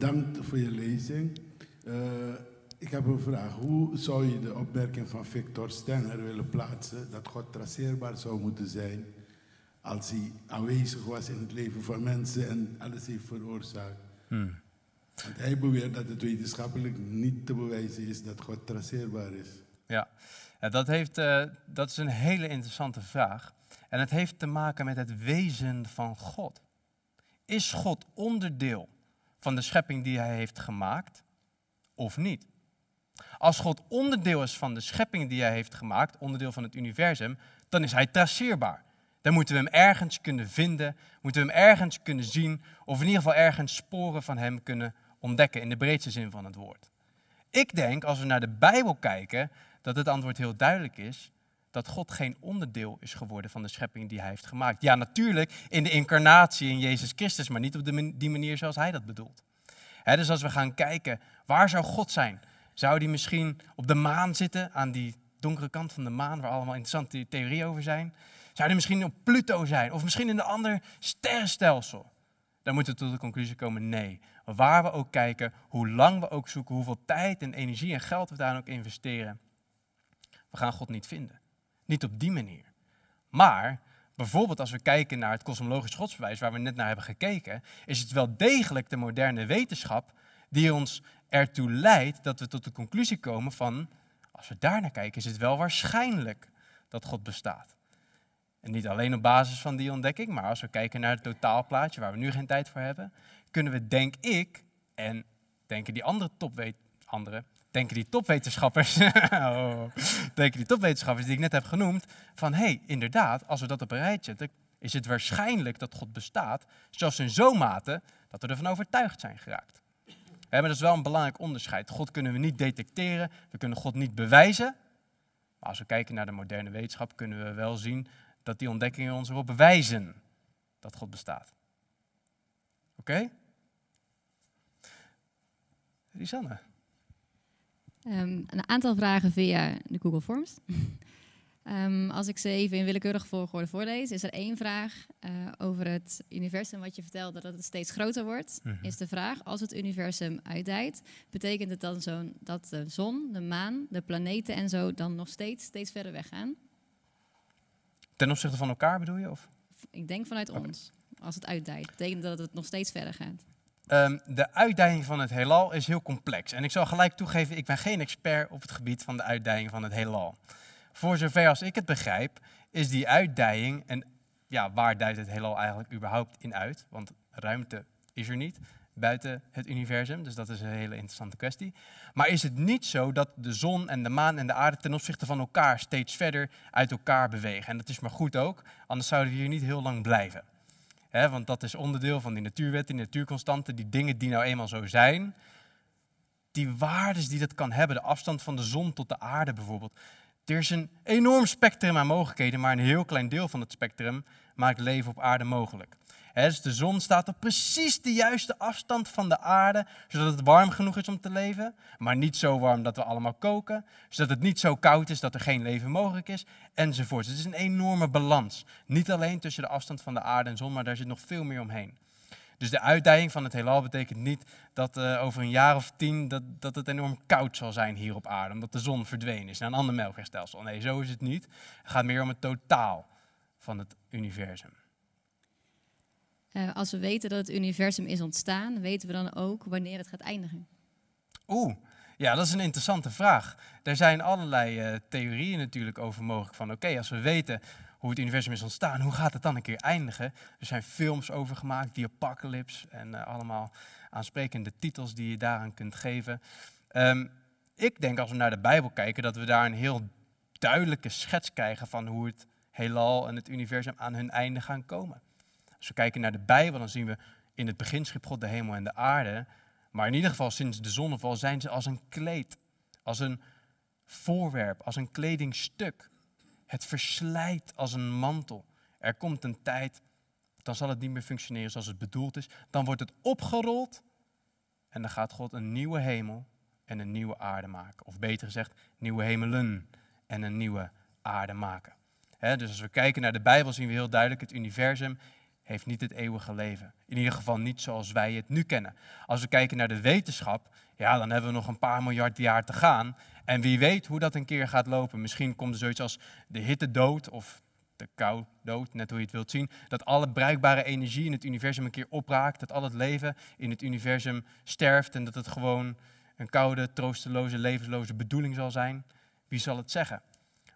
bedankt voor je lezing. Eh, ik heb een vraag. Hoe zou je de opmerking van Victor Stenger willen plaatsen dat God traceerbaar zou moeten zijn als hij aanwezig was in het leven van mensen en alles heeft veroorzaakt? Hmm. Want hij beweert dat het wetenschappelijk niet te bewijzen is dat God traceerbaar is. Ja, dat, heeft, eh, dat is een hele interessante vraag. En het heeft te maken met het wezen van God. Is God onderdeel van de schepping die hij heeft gemaakt of niet. Als God onderdeel is van de schepping die hij heeft gemaakt, onderdeel van het universum, dan is hij traceerbaar. Dan moeten we hem ergens kunnen vinden, moeten we hem ergens kunnen zien, of in ieder geval ergens sporen van hem kunnen ontdekken, in de breedste zin van het woord. Ik denk, als we naar de Bijbel kijken, dat het antwoord heel duidelijk is dat God geen onderdeel is geworden van de schepping die hij heeft gemaakt. Ja, natuurlijk in de incarnatie in Jezus Christus, maar niet op de, die manier zoals hij dat bedoelt. dus als we gaan kijken, waar zou God zijn? Zou die misschien op de maan zitten, aan die donkere kant van de maan, waar allemaal interessante theorieën over zijn? Zou die misschien op Pluto zijn? Of misschien in een ander sterrenstelsel? Dan moeten we tot de conclusie komen, nee. Waar we ook kijken, hoe lang we ook zoeken, hoeveel tijd en energie en geld we daar ook investeren, we gaan God niet vinden. Niet op die manier. Maar bijvoorbeeld als we kijken naar het kosmologisch godsbewijs waar we net naar hebben gekeken, is het wel degelijk de moderne wetenschap die ons ertoe leidt dat we tot de conclusie komen van, als we naar kijken, is het wel waarschijnlijk dat God bestaat. En niet alleen op basis van die ontdekking, maar als we kijken naar het totaalplaatje waar we nu geen tijd voor hebben, kunnen we, denk ik, en denken die andere topwet, andere denken die topwetenschappers, oh, oh, oh. denken die topwetenschappers die ik net heb genoemd, van hé, hey, inderdaad, als we dat op een rijtje zetten, is het waarschijnlijk dat God bestaat, zelfs in zo'n mate dat we ervan overtuigd zijn geraakt. We maar dat is wel een belangrijk onderscheid. God kunnen we niet detecteren, we kunnen God niet bewijzen. Maar als we kijken naar de moderne wetenschap, kunnen we wel zien dat die ontdekkingen ons erop bewijzen dat God bestaat. Oké? Okay? Ehm, een aantal vragen via de Google Forms. Ehm, als ik ze even in willekeurige volgorde voorlees, is er één vraag eh, over het universum wat je vertelde dat het steeds groter wordt. Mhm. Is de vraag, als het universum uitdijt, betekent het dan zo dat de zon, de maan, de planeten en zo dan nog steeds, steeds verder weggaan? Ten opzichte van elkaar bedoel je? Of? Ik denk vanuit ons. Als het uitdijt, betekent dat het nog steeds verder gaat. Ehm, de uitdaging van het heelal is heel complex. En ik zal gelijk toegeven, ik ben geen expert op het gebied van de uitdijing van het heelal. Voor zover als ik het begrijp, is die uitdijing en ja, waar duidt het heelal eigenlijk überhaupt in uit? Want ruimte is er niet buiten het universum, dus dat is een hele interessante kwestie. Maar is het niet zo dat de zon en de maan en de aarde ten opzichte van elkaar steeds verder uit elkaar bewegen? En dat is maar goed ook, anders zouden we hier niet heel lang blijven want dat is onderdeel van die natuurwet die natuurconstanten, die dingen die nou eenmaal zo zijn. Die waardes die dat kan hebben, de afstand van de zon tot de aarde bijvoorbeeld. Er is een enorm spectrum aan mogelijkheden, maar een heel klein deel van het spectrum maakt leven op aarde mogelijk dus de zon staat op precies de juiste afstand van de aarde, zodat het warm genoeg is om te leven, maar niet zo warm dat we allemaal koken, zodat het niet zo koud is dat er geen leven mogelijk is, enzovoorts. Het is een enorme balans. Niet alleen tussen de afstand van de aarde en zon, maar daar zit nog veel meer omheen. Dus de uitdijing van het heelal betekent niet dat eh, over een jaar of tien dat, dat het enorm koud zal zijn hier op aarde, omdat de zon verdwenen is naar een ander melkwegstelsel. Nee, zo is het niet. Het gaat meer om het totaal van het universum. Eh, als we weten dat het universum is ontstaan, weten we dan ook wanneer het gaat eindigen? Oeh, ja, dat is een interessante vraag. Er zijn allerlei eh, theorieën natuurlijk over mogelijk. Van oké, als we weten hoe het universum is ontstaan, hoe gaat het dan een keer eindigen? Er zijn films over gemaakt, die apocalypse en eh, allemaal aansprekende titels die je daaraan kunt geven. Ehm, ik denk als we naar de Bijbel kijken, dat we daar een heel duidelijke schets krijgen van hoe het heelal en het universum aan hun einde gaan komen. Als we kijken naar de Bijbel, dan zien we in het begin schiep God de hemel en de aarde. Maar in ieder geval sinds de zonneval zijn ze als een kleed, als een voorwerp, als een kledingstuk. Het verslijt als een mantel. Er komt een tijd, dan zal het niet meer functioneren zoals het bedoeld is. Dan wordt het opgerold en dan gaat God een nieuwe hemel en een nieuwe aarde maken. Of beter gezegd, nieuwe hemelen en een nieuwe aarde maken. dus als we kijken naar de Bijbel zien we heel duidelijk het universum heeft niet het eeuwige leven. In ieder geval niet zoals wij het nu kennen. Als we kijken naar de wetenschap, ja, dan hebben we nog een paar miljard jaar te gaan. En wie weet hoe dat een keer gaat lopen. Misschien komt er zoiets als de hitte dood of de kou dood, net hoe je het wilt zien. Dat alle bruikbare energie in het universum een keer opraakt. Dat al het leven in het universum sterft en dat het gewoon een koude, troosteloze, levensloze bedoeling zal zijn. Wie zal het zeggen?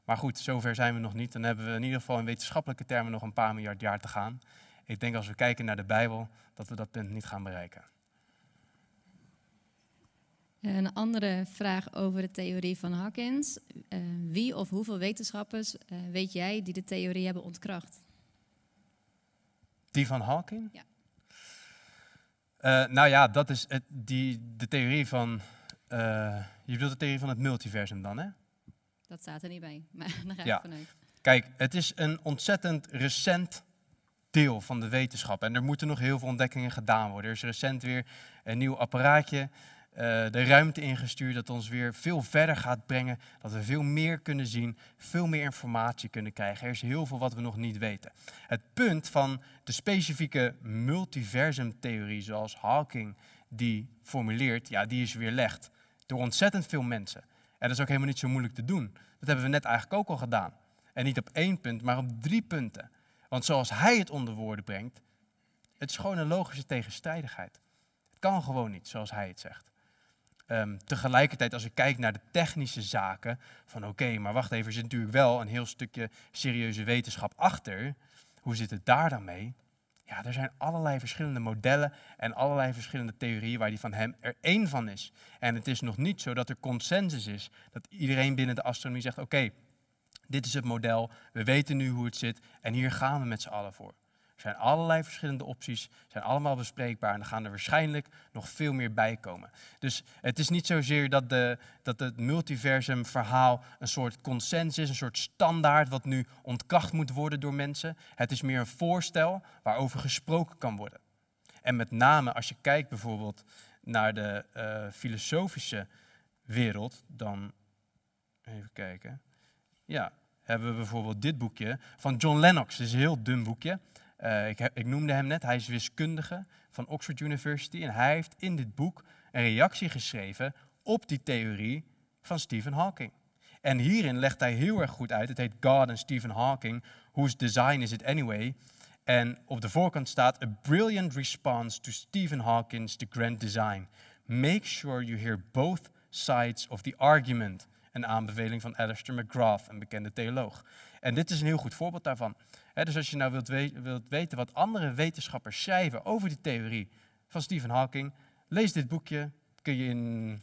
Maar goed, zover zijn we nog niet. Dan hebben we in ieder geval in wetenschappelijke termen nog een paar miljard jaar te gaan. Ik denk als we kijken naar de Bijbel dat we dat punt niet gaan bereiken. Een andere vraag over de theorie van Hawkins. Eh, wie of hoeveel wetenschappers eh, weet jij die de theorie hebben ontkracht? Die van Hawking? Ja. Eh, nou ja, dat is het, die, de theorie van. je bedoelt de theorie van het multiversum dan, hè? Dat staat er niet bij, maar daar ga ik ja. vanuit. Kijk, het is een ontzettend recent deel van de wetenschap. En er moeten nog heel veel ontdekkingen gedaan worden. Er is recent weer een nieuw apparaatje eh, de ruimte ingestuurd dat ons weer veel verder gaat brengen. Dat we veel meer kunnen zien, veel meer informatie kunnen krijgen. Er is heel veel wat we nog niet weten. Het punt van de specifieke multiversumtheorie zoals Hawking die formuleert, ja, die is weerlegd door ontzettend veel mensen. En dat is ook helemaal niet zo moeilijk te doen. Dat hebben we net eigenlijk ook al gedaan. En niet op één punt, maar op drie punten. Want zoals hij het onder woorden brengt, het is gewoon een logische tegenstrijdigheid. Het kan gewoon niet zoals hij het zegt. Ehm, tegelijkertijd, als ik kijk naar de technische zaken, van oké, maar wacht even, er zit natuurlijk wel een heel stukje serieuze wetenschap achter. Hoe zit het daar dan mee? Ja, er zijn allerlei verschillende modellen en allerlei verschillende theorieën waar die van hem er één van is. En het is nog niet zo dat er consensus is, dat iedereen binnen de astronomie zegt, oké, dit is het model, we weten nu hoe het zit en hier gaan we met z'n allen voor. Er zijn allerlei verschillende opties, zijn allemaal bespreekbaar en er gaan er waarschijnlijk nog veel meer bij komen. Dus het is niet zozeer dat, de, dat het multiversum verhaal een soort consensus is, een soort standaard wat nu ontkracht moet worden door mensen. Het is meer een voorstel waarover gesproken kan worden. En met name als je kijkt bijvoorbeeld naar de eh, filosofische wereld, dan even kijken. Ja, hebben we bijvoorbeeld dit boekje van John Lennox. Het is een heel dun boekje. Eh, ik, ik, noemde hem net, hij is wiskundige van Oxford University. En hij heeft in dit boek een reactie geschreven op die theorie van Stephen Hawking. En hierin legt hij heel erg goed uit, het heet God en Stephen Hawking, Whose Design Is It Anyway? En op de voorkant staat, A brilliant response to Stephen Hawking's The Grand Design. Make sure you hear both sides of the argument een aanbeveling van Alistair McGrath, een bekende theoloog. En dit is een heel goed voorbeeld daarvan. dus als je nou wilt, wilt weten wat andere wetenschappers schrijven over die theorie van Stephen Hawking, lees dit boekje. Kun je in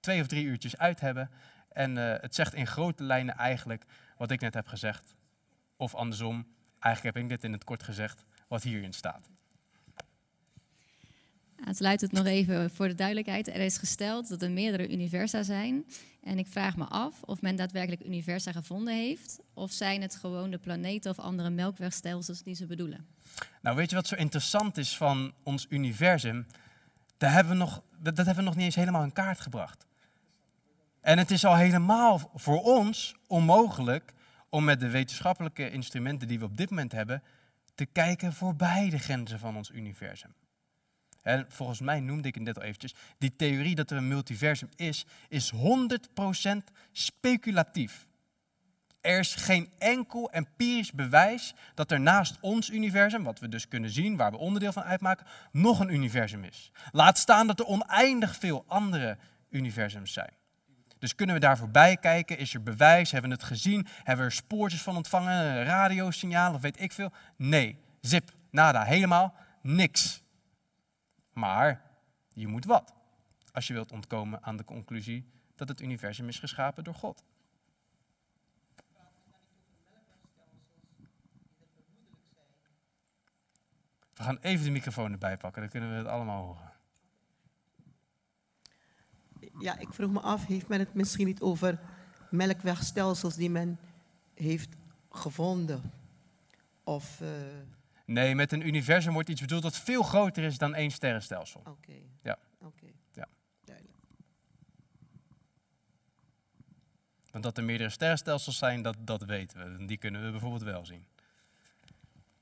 twee of drie uurtjes uit hebben. En eh, het zegt in grote lijnen eigenlijk wat ik net heb gezegd. Of andersom, eigenlijk heb ik dit in het kort gezegd, wat hierin staat het nog even voor de duidelijkheid. Er is gesteld dat er meerdere universa zijn. En ik vraag me af of men daadwerkelijk universa gevonden heeft. Of zijn het gewoon de planeten of andere melkwegstelsels die ze bedoelen? Nou, weet je wat zo interessant is van ons universum? hebben we nog, dat hebben we nog niet eens helemaal in kaart gebracht. En het is al helemaal voor ons onmogelijk om met de wetenschappelijke instrumenten die we op dit moment hebben, te kijken voorbij de grenzen van ons universum. En volgens mij noemde ik het net al eventjes, die theorie dat er een multiversum is, is 100% speculatief. Er is geen enkel empirisch bewijs dat er naast ons universum, wat we dus kunnen zien, waar we onderdeel van uitmaken, nog een universum is. Laat staan dat er oneindig veel andere universums zijn. Dus kunnen we daar voorbij kijken? Is er bewijs? Hebben we het gezien? Hebben we er spoortjes van ontvangen? Radiosignalen of weet ik veel? Nee, zip, nada, helemaal niks. Maar je moet wat, als je wilt ontkomen aan de conclusie dat het universum is geschapen door God. We gaan even de microfoon erbij pakken, dan kunnen we het allemaal horen. Ja, ik vroeg me af, heeft men het misschien niet over melkwegstelsels die men heeft gevonden? Of eh, Nee, met een universum wordt iets bedoeld dat veel groter is dan één sterrenstelsel. Oké. Ja. Oké. Ja. Duidelijk. Want dat er meerdere sterrenstelsels zijn, dat, dat weten we. die kunnen we bijvoorbeeld wel zien.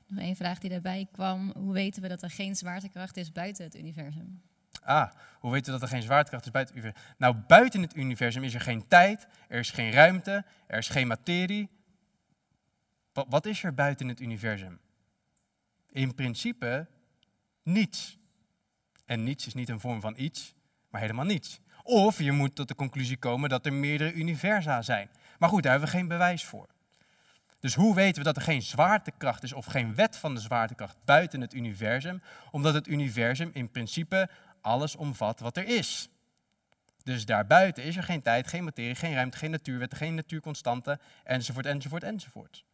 Nog één vraag die daarbij kwam. Hoe weten we dat er geen zwaartekracht is buiten het universum? Ah, hoe weten we dat er geen zwaartekracht is buiten het universum? Nou, buiten het universum is er geen tijd, er is geen ruimte, er is geen materie. wat is er buiten het universum? In principe niets. En niets is niet een vorm van iets, maar helemaal niets. Of je moet tot de conclusie komen dat er meerdere universa zijn. Maar goed, daar hebben we geen bewijs voor. Dus hoe weten we dat er geen zwaartekracht is of geen wet van de zwaartekracht buiten het universum? Omdat het universum in principe alles omvat wat er is. Dus daarbuiten is er geen tijd, geen materie, geen ruimte, geen natuurwetten, geen natuurconstanten, enzovoort, enzovoort, enzovoort.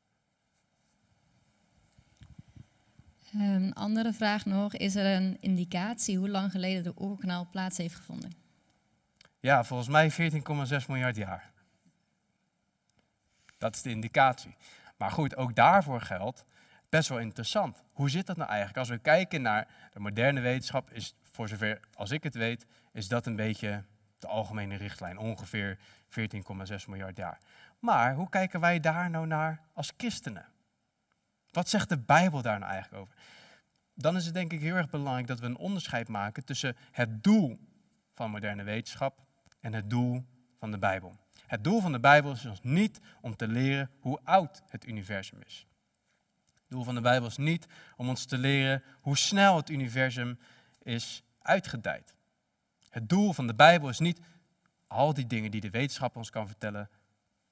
Een ehm, andere vraag nog. Is er een indicatie hoe lang geleden de oerknal plaats heeft gevonden? Ja, volgens mij 14,6 miljard jaar. Dat is de indicatie. Maar goed, ook daarvoor geldt best wel interessant. Hoe zit dat nou eigenlijk? Als we kijken naar de moderne wetenschap, is voor zover als ik het weet, is dat een beetje de algemene richtlijn. Ongeveer 14,6 miljard jaar. Maar hoe kijken wij daar nou naar als christenen? Wat zegt de Bijbel daar nou eigenlijk over? Dan is het denk ik heel erg belangrijk dat we een onderscheid maken tussen het doel van moderne wetenschap en het doel van de Bijbel. Het doel van de Bijbel is ons niet om te leren hoe oud het universum is. Het doel van de Bijbel is niet om ons te leren hoe snel het universum is uitgedijd. Het doel van de Bijbel is niet al die dingen die de wetenschap ons kan vertellen,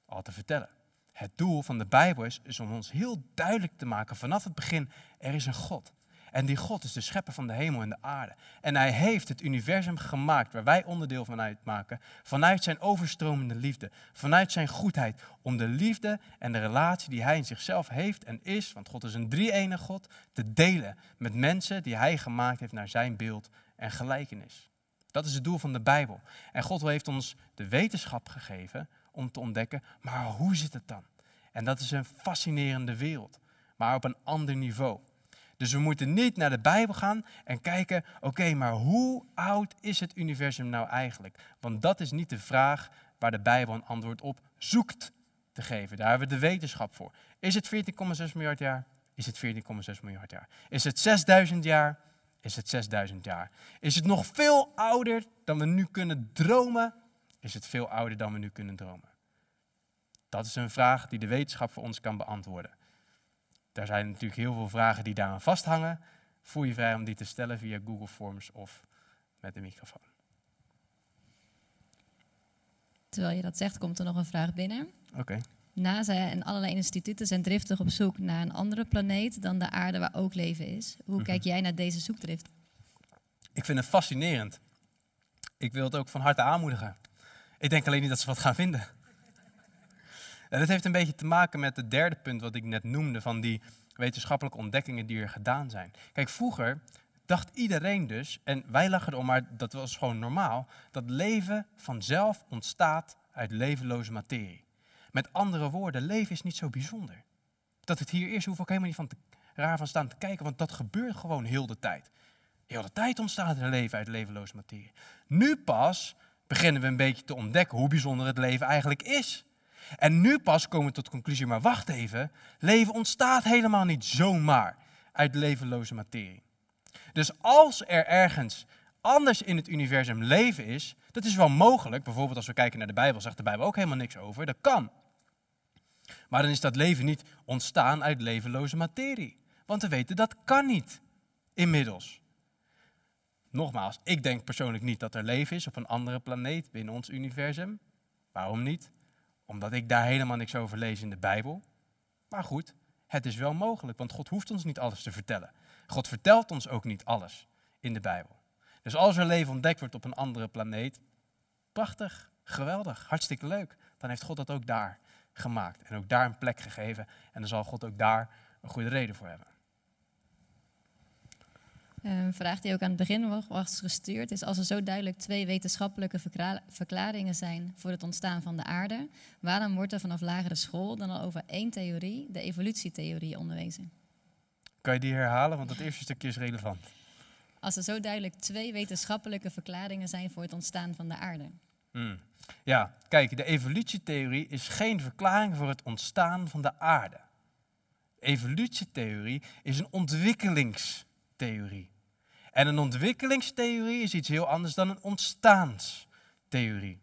al te vertellen. Het doel van de Bijbel is, om ons heel duidelijk te maken vanaf het begin, er is een God. En die God is de schepper van de hemel en de aarde. En hij heeft het universum gemaakt waar wij onderdeel van uitmaken. Vanuit zijn overstromende liefde. Vanuit zijn goedheid. Om de liefde en de relatie die hij in zichzelf heeft en is. Want God is een drie-ene God. Te delen met mensen die hij gemaakt heeft naar zijn beeld en gelijkenis. Dat is het doel van de Bijbel. En God heeft ons de wetenschap gegeven om te ontdekken, maar hoe zit het dan? En dat is een fascinerende wereld, maar op een ander niveau. Dus we moeten niet naar de Bijbel gaan en kijken, oké, maar hoe oud is het universum nou eigenlijk? Want dat is niet de vraag waar de Bijbel een antwoord op zoekt te geven. Daar hebben we de wetenschap voor. Is het 14,6 miljard jaar? Is het 14,6 miljard jaar? Is het 6000 jaar? Is het 6000 jaar? Is het nog veel ouder dan we nu kunnen dromen? Is het veel ouder dan we nu kunnen dromen? Dat is een vraag die de wetenschap voor ons kan beantwoorden. Er zijn natuurlijk heel veel vragen die daaraan vasthangen. Voel je vrij om die te stellen via Google Forms of met de microfoon. Terwijl je dat zegt, komt er nog een vraag binnen. Oké. NASA en allerlei instituten zijn driftig op zoek naar een andere planeet dan de aarde waar ook leven is. Hoe mhm. kijk jij naar deze zoekdrift? Ik vind het fascinerend. Ik wil het ook van harte aanmoedigen. Ik denk alleen niet dat ze wat gaan vinden. En dat heeft een beetje te maken met het derde punt wat ik net noemde van die wetenschappelijke ontdekkingen die er gedaan zijn. Kijk, vroeger dacht iedereen dus, en wij lachen erom, maar dat was gewoon normaal, dat leven vanzelf ontstaat uit levenloze materie. Met andere woorden, leven is niet zo bijzonder. Dat het hier is, hoef ik helemaal niet van te, raar van staan te kijken, want dat gebeurt gewoon heel de tijd. Heel de tijd ontstaat er leven uit levenloze materie. Nu pas beginnen we een beetje te ontdekken hoe bijzonder het leven eigenlijk is. En nu pas komen we tot de conclusie, maar wacht even, leven ontstaat helemaal niet zomaar uit levenloze materie. Dus als er ergens anders in het universum leven is, dat is wel mogelijk. Bijvoorbeeld als we kijken naar de Bijbel, zegt de Bijbel ook helemaal niks over. Dat kan. Maar dan is dat leven niet ontstaan uit levenloze materie. Want we weten dat kan niet inmiddels. Nogmaals, ik denk persoonlijk niet dat er leven is op een andere planeet binnen ons universum. Waarom niet? Omdat ik daar helemaal niks over lees in de Bijbel. Maar goed, het is wel mogelijk, want God hoeft ons niet alles te vertellen. God vertelt ons ook niet alles in de Bijbel. Dus als er leven ontdekt wordt op een andere planeet, prachtig, geweldig, hartstikke leuk. Dan heeft God dat ook daar gemaakt en ook daar een plek gegeven. En dan zal God ook daar een goede reden voor hebben. Een ehm, vraag die ook aan het begin was gestuurd is: als er zo duidelijk twee wetenschappelijke verklaringen zijn voor het ontstaan van de aarde, waarom wordt er vanaf lagere school dan al over één theorie, de evolutietheorie, onderwezen? Kan je die herhalen? Want dat eerste stukje is relevant. Als er zo duidelijk twee wetenschappelijke verklaringen zijn voor het ontstaan van de aarde. Hmm. Ja, kijk, de evolutietheorie is geen verklaring voor het ontstaan van de aarde. Evolutietheorie is een ontwikkelings theorie En een ontwikkelingstheorie is iets heel anders dan een ontstaanstheorie.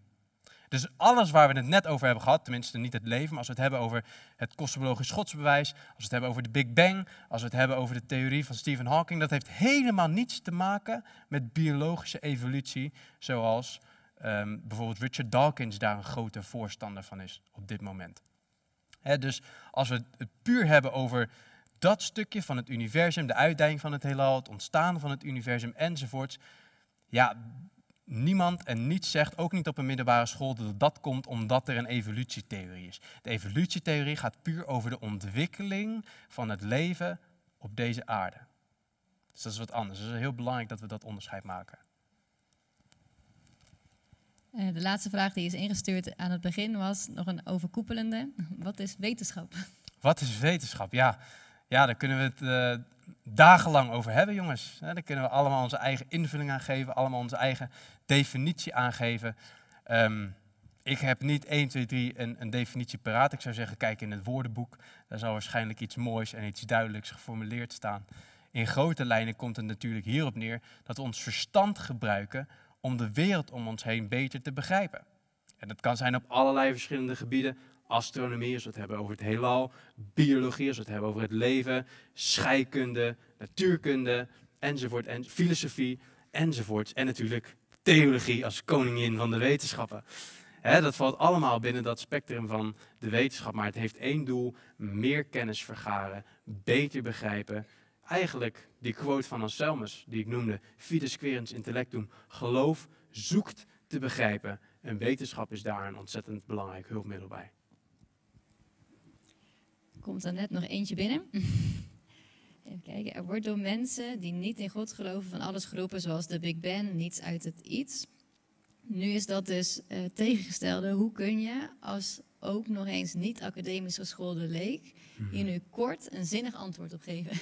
Dus alles waar we het net over hebben gehad, tenminste niet het leven, maar als we het hebben over het kosmologisch godsbewijs, als we het hebben over de Big Bang, als we het hebben over de theorie van Stephen Hawking, dat heeft helemaal niets te maken met biologische evolutie, zoals ehm, bijvoorbeeld Richard Dawkins daar een grote voorstander van is op dit moment. dus als we het puur hebben over dat stukje van het universum, de uitdijing van het heelal, het ontstaan van het universum enzovoorts. Ja, niemand en niets zegt, ook niet op een middelbare school, dat dat komt omdat er een evolutietheorie is. De evolutietheorie gaat puur over de ontwikkeling van het leven op deze aarde. Dus dat is wat anders. Dus het is heel belangrijk dat we dat onderscheid maken. Eh, de laatste vraag die is ingestuurd aan het begin was nog een overkoepelende. Wat is wetenschap? Wat is wetenschap? Ja, ja, daar kunnen we het eh, dagenlang over hebben, jongens. Daar kunnen we allemaal onze eigen invulling aan geven, allemaal onze eigen definitie aangeven. Um, ehm, ik heb niet 1, 2, 3 een, een definitie paraat. Ik zou zeggen, kijk in het woordenboek. Daar zal waarschijnlijk iets moois en iets duidelijks geformuleerd staan. In grote lijnen komt het natuurlijk hierop neer dat we ons verstand gebruiken om de wereld om ons heen beter te begrijpen. En dat kan zijn op allerlei verschillende gebieden, Astronomie, als we het hebben over het heelal. Biologie, als we het hebben over het leven. Scheikunde, natuurkunde, enzovoort. En filosofie, enzovoort. En natuurlijk theologie als koningin van de wetenschappen. dat valt allemaal binnen dat spectrum van de wetenschap. Maar het heeft één doel: meer kennis vergaren, beter begrijpen. Eigenlijk die quote van Anselmus, die ik noemde: Fides querens intellectum. Geloof zoekt te begrijpen. En wetenschap is daar een ontzettend belangrijk hulpmiddel bij komt er net nog eentje binnen. Even kijken. Er wordt door mensen die niet in God geloven van alles geroepen, zoals de Big Bang, niets uit het iets. Nu is dat dus eh, tegengestelde. Hoe kun je als ook nog eens niet academisch geschoolde leek hier mhm. nu kort een zinnig antwoord op geven?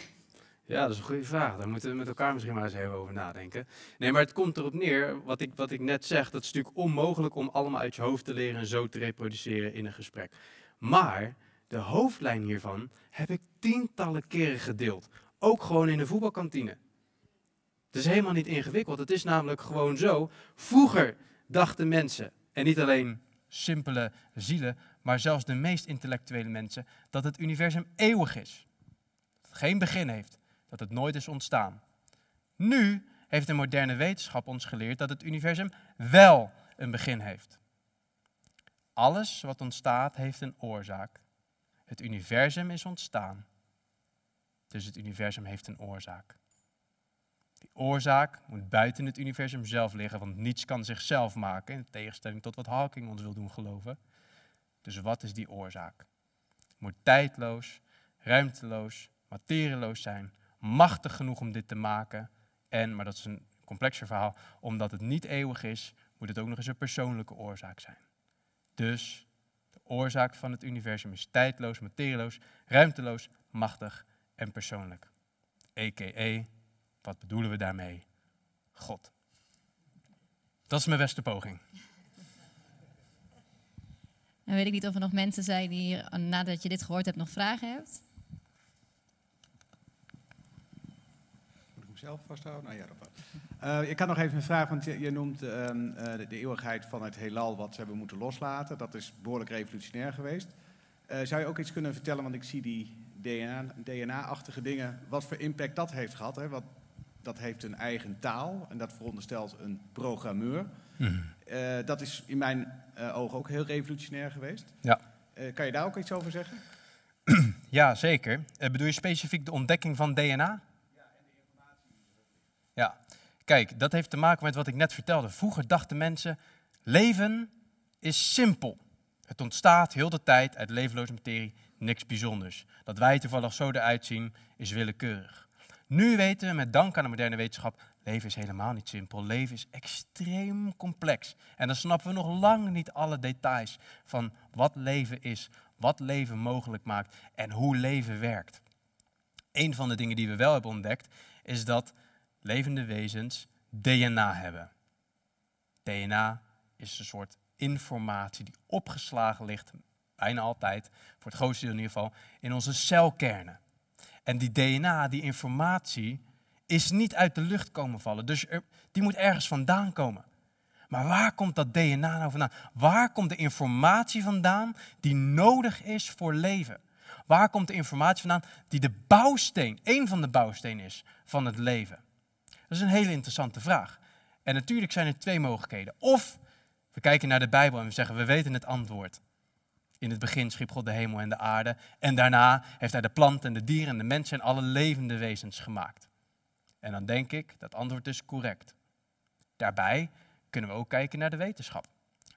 Ja, dat is een goede vraag. Daar moeten we met elkaar misschien maar eens even over nadenken. Nee, maar het komt erop neer, wat ik, wat ik net zeg, dat is natuurlijk onmogelijk om allemaal uit je hoofd te leren en zo te reproduceren in een gesprek. Maar de hoofdlijn hiervan heb ik tientallen keren gedeeld. Ook gewoon in de voetbalkantine. Het is helemaal niet ingewikkeld. Het is namelijk gewoon zo. Vroeger dachten mensen, en niet alleen simpele zielen, maar zelfs de meest intellectuele mensen, dat het universum eeuwig is. Dat het geen begin heeft, dat het nooit is ontstaan. Nu heeft de moderne wetenschap ons geleerd dat het universum wel een begin heeft. Alles wat ontstaat heeft een oorzaak. Het universum is ontstaan. Dus het universum heeft een oorzaak. Die oorzaak moet buiten het universum zelf liggen, want niets kan zichzelf maken, in tegenstelling tot wat Hawking ons wil doen geloven. Dus wat is die oorzaak? Het moet tijdloos, ruimteloos, materieloos zijn, machtig genoeg om dit te maken. En, maar dat is een complexer verhaal, omdat het niet eeuwig is, moet het ook nog eens een persoonlijke oorzaak zijn. Dus oorzaak van het universum is tijdloos, materieloos, ruimteloos, machtig en persoonlijk. EKE, wat bedoelen we daarmee? God. Dat is mijn beste poging. Dan nou weet ik niet of er nog mensen zijn die hier, eh, nadat je dit gehoord hebt nog vragen hebt. Moet ik mezelf vasthouden? Nou ja, dat eh, ik had nog even een vraag, want je, je noemt ehm, eh, de, de, eeuwigheid van het heelal wat ze hebben moeten loslaten. Dat is behoorlijk revolutionair geweest. Eh, zou je ook iets kunnen vertellen, want ik zie die DNA-achtige dingen, wat voor impact dat heeft gehad? Hè? dat heeft een eigen taal en dat veronderstelt een programmeur. Mhm. dat is in mijn ogen ook heel revolutionair geweest. Ja. kan je daar ook iets over zeggen? ja, zeker. bedoel je specifiek de ontdekking van DNA? Ja, en de informatie. Ja. Kijk, dat heeft te maken met wat ik net vertelde. Vroeger dachten mensen, leven is simpel. Het ontstaat heel de tijd uit levenloze materie, niks bijzonders. Dat wij toevallig zo eruit zien, is willekeurig. Nu weten we met dank aan de moderne wetenschap, leven is helemaal niet simpel. Leven is extreem complex. En dan snappen we nog lang niet alle details van wat leven is, wat leven mogelijk maakt en hoe leven werkt. Een van de dingen die we wel hebben ontdekt, is dat levende wezens DNA hebben. DNA is een soort informatie die opgeslagen ligt, bijna altijd, voor het grootste deel in ieder geval, in onze celkernen. En die DNA, die informatie, is niet uit de lucht komen vallen. Dus die moet ergens vandaan komen. Maar waar komt dat DNA nou vandaan? Waar komt de informatie vandaan die nodig is voor leven? Waar komt de informatie vandaan die de bouwsteen, één van de bouwstenen is van het leven? Dat is een hele interessante vraag. En natuurlijk zijn er twee mogelijkheden. Of we kijken naar de Bijbel en we zeggen, we weten het antwoord. In het begin schiep God de hemel en de aarde. En daarna heeft hij de planten en de dieren en de mensen en alle levende wezens gemaakt. En dan denk ik, dat antwoord is correct. Daarbij kunnen we ook kijken naar de wetenschap.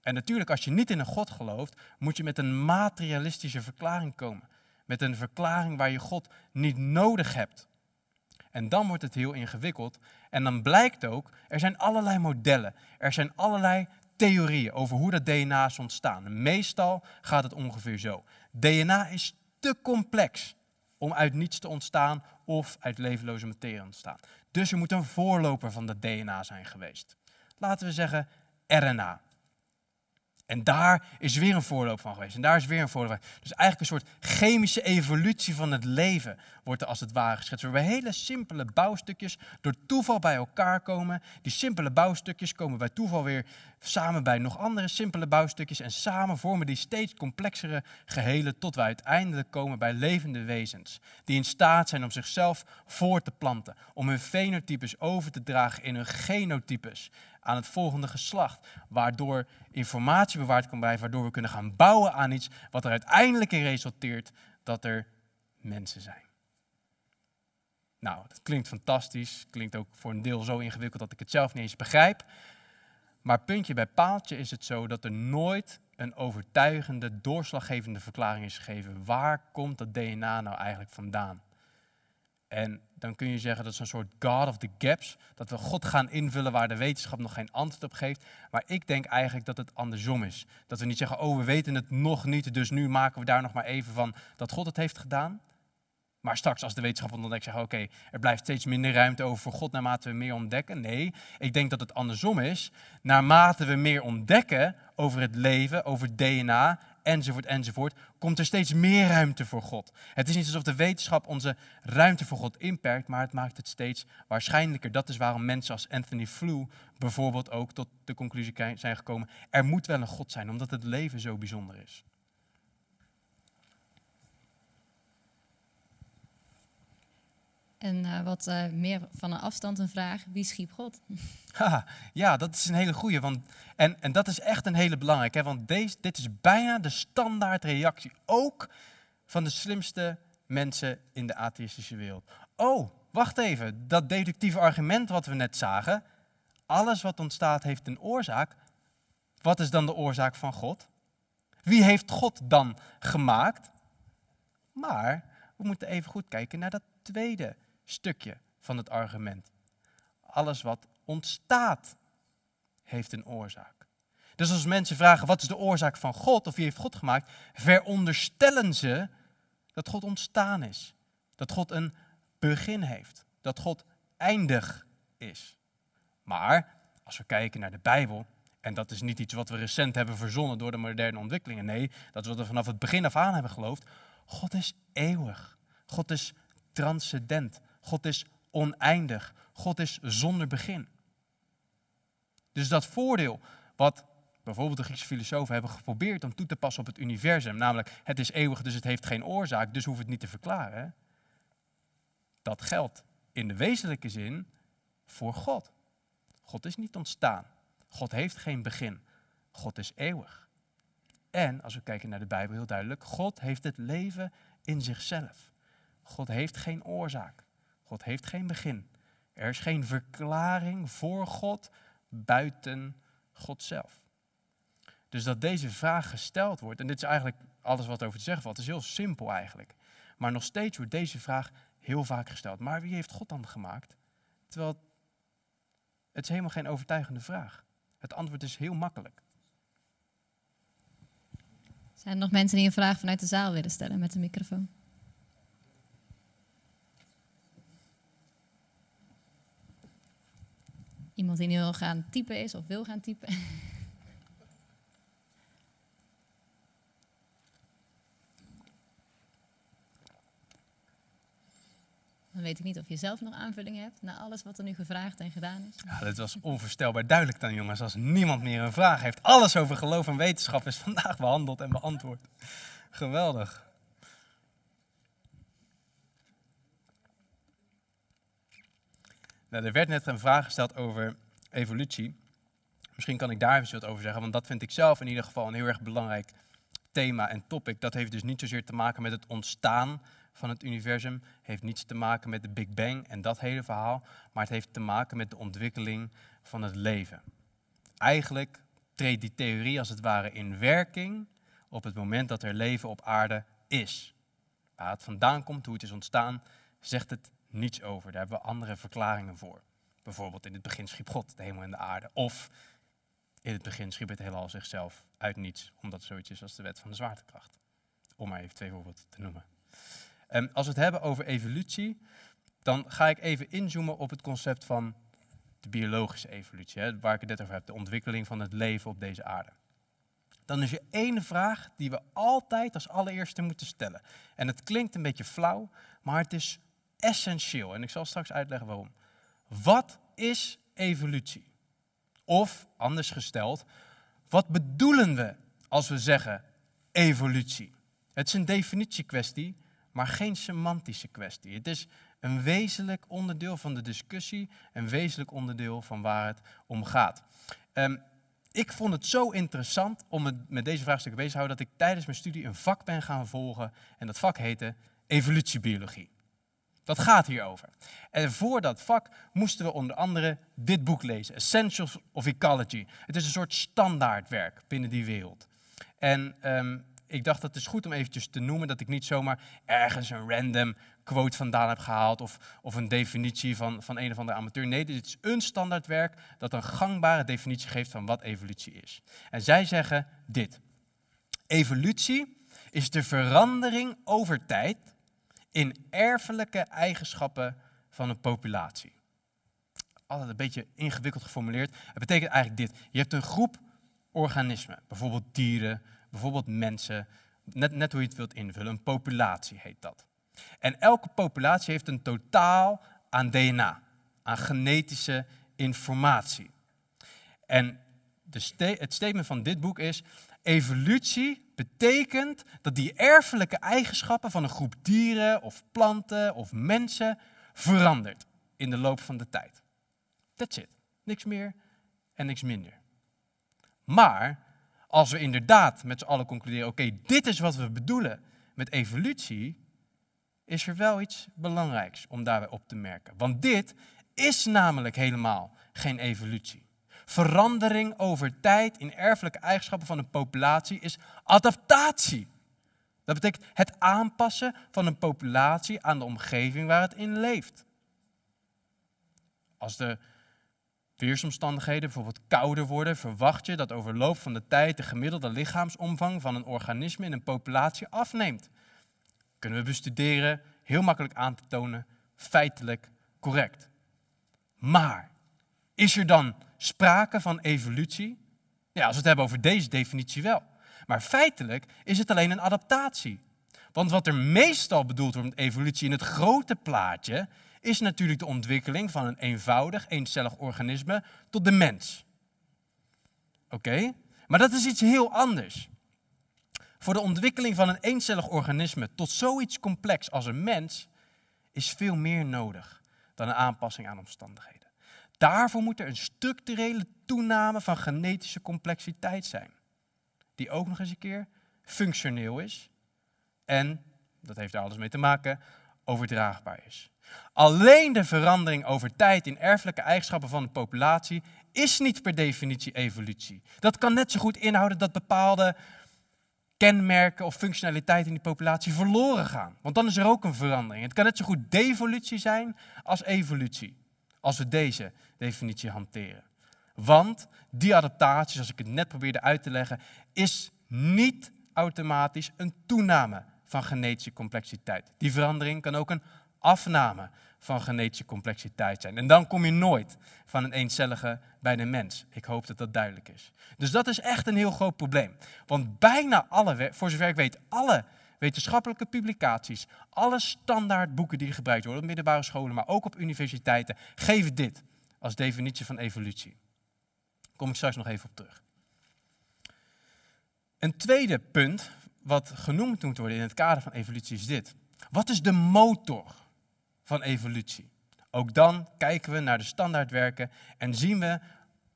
En natuurlijk, als je niet in een God gelooft, moet je met een materialistische verklaring komen. Met een verklaring waar je God niet nodig hebt. En dan wordt het heel ingewikkeld. En dan blijkt ook, er zijn allerlei modellen. Er zijn allerlei theorieën over hoe dat DNA is ontstaan. meestal gaat het ongeveer zo. DNA is te complex om uit niets te ontstaan of uit levenloze materie ontstaan. Dus er moet een voorloper van dat DNA zijn geweest. Laten we zeggen RNA. En daar is weer een voorloop van geweest. En daar is weer een voorloop van. Dus eigenlijk een soort chemische evolutie van het leven wordt er als het ware geschetst. Waarbij hele simpele bouwstukjes door toeval bij elkaar komen. Die simpele bouwstukjes komen bij toeval weer samen bij nog andere simpele bouwstukjes. En samen vormen die steeds complexere gehelen tot wij uiteindelijk komen bij levende wezens. Die in staat zijn om zichzelf voor te planten. Om hun fenotypes over te dragen in hun genotypes aan het volgende geslacht. Waardoor informatie bewaard kan blijven, waardoor we kunnen gaan bouwen aan iets wat er uiteindelijk in resulteert dat er mensen zijn. Nou, dat klinkt fantastisch, klinkt ook voor een deel zo ingewikkeld dat ik het zelf niet eens begrijp. Maar puntje bij paaltje is het zo dat er nooit een overtuigende, doorslaggevende verklaring is gegeven. Waar komt dat DNA nou eigenlijk vandaan? En dan kun je zeggen dat is een soort God of the gaps. Dat we God gaan invullen waar de wetenschap nog geen antwoord op geeft. Maar ik denk eigenlijk dat het andersom is. Dat we niet zeggen, oh we weten het nog niet, dus nu maken we daar nog maar even van dat God het heeft gedaan. Maar straks als de wetenschap ontdekt, zeggen, oké, er blijft steeds minder ruimte over voor God naarmate we meer ontdekken. Nee, ik denk dat het andersom is. Naarmate we meer ontdekken over het leven, over DNA enzovoort, enzovoort, komt er steeds meer ruimte voor God. Het is niet alsof de wetenschap onze ruimte voor God inperkt, maar het maakt het steeds waarschijnlijker. Dat is waarom mensen als Anthony Flew bijvoorbeeld ook tot de conclusie zijn gekomen, er moet wel een God zijn, omdat het leven zo bijzonder is. En eh, wat eh, meer van een afstand een vraag, wie schiep God? ja, dat is een hele goeie. Want, en, en dat is echt een hele belangrijke. want deze, dit is bijna de standaardreactie, ook van de slimste mensen in de atheïstische wereld. Oh, wacht even, dat deductieve argument wat we net zagen. Alles wat ontstaat heeft een oorzaak. Wat is dan de oorzaak van God? Wie heeft God dan gemaakt? Maar we moeten even goed kijken naar dat tweede stukje van het argument. Alles wat ontstaat, heeft een oorzaak. Dus als mensen vragen wat is de oorzaak van God of wie heeft God gemaakt, veronderstellen ze dat God ontstaan is. Dat God een begin heeft. Dat God eindig is. Maar als we kijken naar de Bijbel, en dat is niet iets wat we recent hebben verzonnen door de moderne ontwikkelingen. Nee, dat is wat we vanaf het begin af aan hebben geloofd. God is eeuwig. God is transcendent. God is oneindig. God is zonder begin. Dus dat voordeel wat bijvoorbeeld de Griekse filosofen hebben geprobeerd om toe te passen op het universum, namelijk het is eeuwig, dus het heeft geen oorzaak, dus hoeft het niet te verklaren. Dat geldt in de wezenlijke zin voor God. God is niet ontstaan. God heeft geen begin. God is eeuwig. En als we kijken naar de Bijbel heel duidelijk, God heeft het leven in zichzelf. God heeft geen oorzaak. God heeft geen begin. Er is geen verklaring voor God buiten God zelf. Dus dat deze vraag gesteld wordt, en dit is eigenlijk alles wat over te zeggen valt, is heel simpel eigenlijk. Maar nog steeds wordt deze vraag heel vaak gesteld. Maar wie heeft God dan gemaakt? Terwijl het is helemaal geen overtuigende vraag. Het antwoord is heel makkelijk. Zijn er nog mensen die een vraag vanuit de zaal willen stellen met de microfoon? Iemand die nu al gaan typen is of wil gaan typen. Dan weet ik niet of je zelf nog aanvulling hebt na alles wat er nu gevraagd en gedaan is. Ja, dat was onvoorstelbaar duidelijk dan, jongens. Als niemand meer een vraag heeft, alles over geloof en wetenschap is vandaag behandeld en beantwoord. Geweldig. Eh, er werd net een vraag gesteld over evolutie. Misschien kan ik daar even wat over zeggen, want dat vind ik zelf in ieder geval een heel erg belangrijk thema en topic. Dat heeft dus niet zozeer te maken met het ontstaan van het universum, heeft niets te maken met de Big Bang en dat hele verhaal, maar het heeft te maken met de ontwikkeling van het leven. Eigenlijk treedt die theorie als het ware in werking op het moment dat er leven op aarde is. Waar het vandaan komt, hoe het is ontstaan, zegt het niets over. Daar hebben we andere verklaringen voor. Bijvoorbeeld in het begin schiep God de hemel en de aarde. Of in het begin schiep het heelal zichzelf uit niets, omdat het zoiets is als de wet van de zwaartekracht. Om maar even twee voorbeelden te noemen. En ehm, als we het hebben over evolutie, dan ga ik even inzoomen op het concept van de biologische evolutie, hè, waar ik het net over heb, de ontwikkeling van het leven op deze aarde. Dan is er één vraag die we altijd als allereerste moeten stellen. En het klinkt een beetje flauw, maar het is essentieel. En ik zal straks uitleggen waarom. Wat is evolutie? Of anders gesteld, wat bedoelen we als we zeggen evolutie? Het is een definitiekwestie, maar geen semantische kwestie. Het is een wezenlijk onderdeel van de discussie, een wezenlijk onderdeel van waar het om gaat. Ehm, ik vond het zo interessant om me met deze vraagstukken bezig te houden dat ik tijdens mijn studie een vak ben gaan volgen en dat vak heette evolutiebiologie. Dat gaat hierover. En voor dat vak moesten we onder andere dit boek lezen, Essentials of Ecology. Het is een soort standaardwerk binnen die wereld. En ehm, ik dacht dat het is goed om eventjes te noemen dat ik niet zomaar ergens een random quote vandaan heb gehaald of, of een definitie van, van een of andere amateur. Nee, dit is een standaardwerk dat een gangbare definitie geeft van wat evolutie is. En zij zeggen dit. Evolutie is de verandering over tijd in erfelijke eigenschappen van een populatie. Altijd een beetje ingewikkeld geformuleerd. Het betekent eigenlijk dit. Je hebt een groep organismen, bijvoorbeeld dieren, bijvoorbeeld mensen, net, net hoe je het wilt invullen. Een populatie heet dat. En elke populatie heeft een totaal aan DNA, aan genetische informatie. En de het statement van dit boek is: evolutie betekent dat die erfelijke eigenschappen van een groep dieren of planten of mensen verandert in de loop van de tijd. That's it. Niks meer en niks minder. Maar als we inderdaad met z'n allen concluderen: oké, dit is wat we bedoelen met evolutie, is er wel iets belangrijks om daarbij op te merken. Want dit is namelijk helemaal geen evolutie. Verandering over tijd in erfelijke eigenschappen van een populatie is adaptatie. Dat betekent het aanpassen van een populatie aan de omgeving waar het in leeft. Als de weersomstandigheden bijvoorbeeld kouder worden, verwacht je dat over loop van de tijd de gemiddelde lichaamsomvang van een organisme in een populatie afneemt. Kunnen we bestuderen, heel makkelijk aan te tonen, feitelijk correct. Maar is er dan sprake van evolutie? Ja, als we het hebben over deze definitie wel. Maar feitelijk is het alleen een adaptatie. Want wat er meestal bedoeld wordt met evolutie in het grote plaatje, is natuurlijk de ontwikkeling van een eenvoudig, eencellig organisme tot de mens. Oké? Maar dat is iets heel anders. Voor de ontwikkeling van een eencellig organisme tot zoiets complex als een mens is veel meer nodig dan een aanpassing aan omstandigheden. Daarvoor moet er een structurele toename van genetische complexiteit zijn. Die ook nog eens een keer functioneel is en, dat heeft daar alles mee te maken, overdraagbaar is. Alleen de verandering over tijd in erfelijke eigenschappen van de populatie is niet per definitie evolutie. Dat kan net zo goed inhouden dat bepaalde kenmerken of functionaliteit in die populatie verloren gaan. Want dan is er ook een verandering. Het kan net zo goed devolutie zijn als evolutie als we deze definitie hanteren. Want die adaptatie, zoals ik het net probeerde uit te leggen, is niet automatisch een toename van genetische complexiteit. Die verandering kan ook een afname van genetische complexiteit zijn. En dan kom je nooit van een eencellige bij de mens. Ik hoop dat dat duidelijk is. Dus dat is echt een heel groot probleem. Want bijna alle, voor zover ik weet, alle wetenschappelijke publicaties, alle standaardboeken die gebruikt worden op middelbare scholen, maar ook op universiteiten, geven dit als definitie van evolutie. Daar kom ik straks nog even op terug. Een tweede punt wat genoemd moet worden in het kader van evolutie is dit. Wat is de motor van evolutie? Ook dan kijken we naar de standaardwerken en zien we,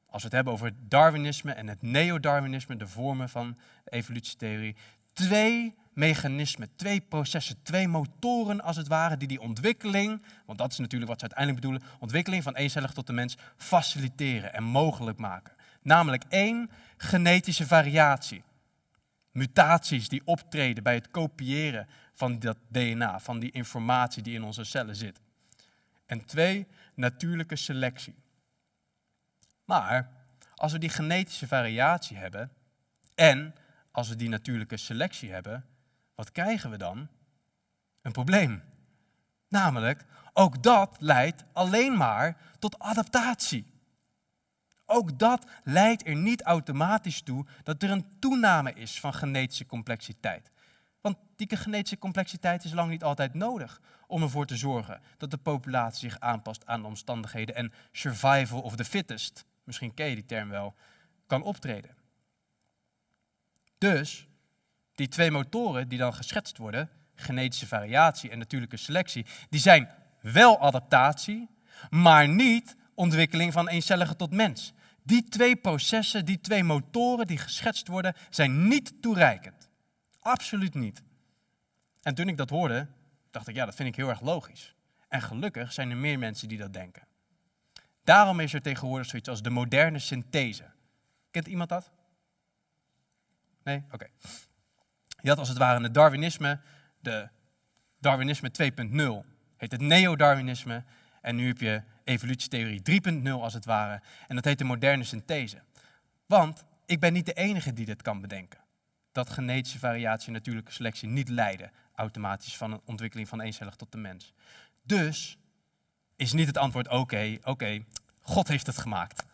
als we het hebben over het Darwinisme en het neo-Darwinisme, de vormen van evolutietheorie, twee mechanismen, twee processen, twee motoren als het ware, die die ontwikkeling, want dat is natuurlijk wat ze uiteindelijk bedoelen, ontwikkeling van eencellig tot de mens faciliteren en mogelijk maken. Namelijk één, genetische variatie. Mutaties die optreden bij het kopiëren van dat DNA, van die informatie die in onze cellen zit. En twee, natuurlijke selectie. Maar als we die genetische variatie hebben en als we die natuurlijke selectie hebben, wat krijgen we dan? Een probleem. Namelijk, ook dat leidt alleen maar tot adaptatie. Ook dat leidt er niet automatisch toe dat er een toename is van genetische complexiteit. Want die genetische complexiteit is lang niet altijd nodig om ervoor te zorgen dat de populatie zich aanpast aan de omstandigheden en survival of the fittest, misschien ken je die term wel, kan optreden. Dus die twee motoren die dan geschetst worden, genetische variatie en natuurlijke selectie, die zijn wel adaptatie, maar niet ontwikkeling van eencellige tot mens. Die twee processen, die twee motoren die geschetst worden, zijn niet toereikend. Absoluut niet. En toen ik dat hoorde, dacht ik, ja, dat vind ik heel erg logisch. En gelukkig zijn er meer mensen die dat denken. Daarom is er tegenwoordig zoiets als de moderne synthese. Kent iemand dat? Nee? Oké. Je had als het ware het Darwinisme, de Darwinisme 2.0, heet het Neo-Darwinisme. En nu heb je evolutietheorie 3.0 als het ware. En dat heet de moderne synthese. Want ik ben niet de enige die dit kan bedenken. Dat genetische variatie en natuurlijke selectie niet leiden automatisch van een ontwikkeling van eencellig tot de mens. Dus is niet het antwoord oké, oké, God heeft het gemaakt.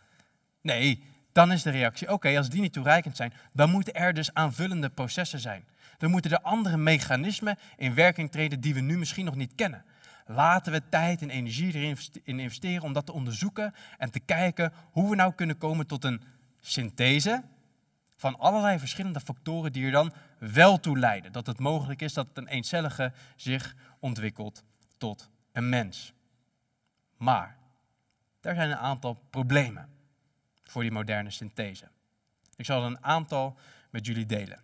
Nee, dan is de reactie oké, als die niet toereikend zijn, dan moeten er dus aanvullende processen zijn dan moeten er andere mechanismen in werking treden die we nu misschien nog niet kennen. Laten we tijd en energie erin investeren om dat te onderzoeken en te kijken hoe we nou kunnen komen tot een synthese van allerlei verschillende factoren die er dan wel toe leiden. Dat het mogelijk is dat een eencellige zich ontwikkelt tot een mens. Maar er zijn een aantal problemen voor die moderne synthese. Ik zal er een aantal met jullie delen.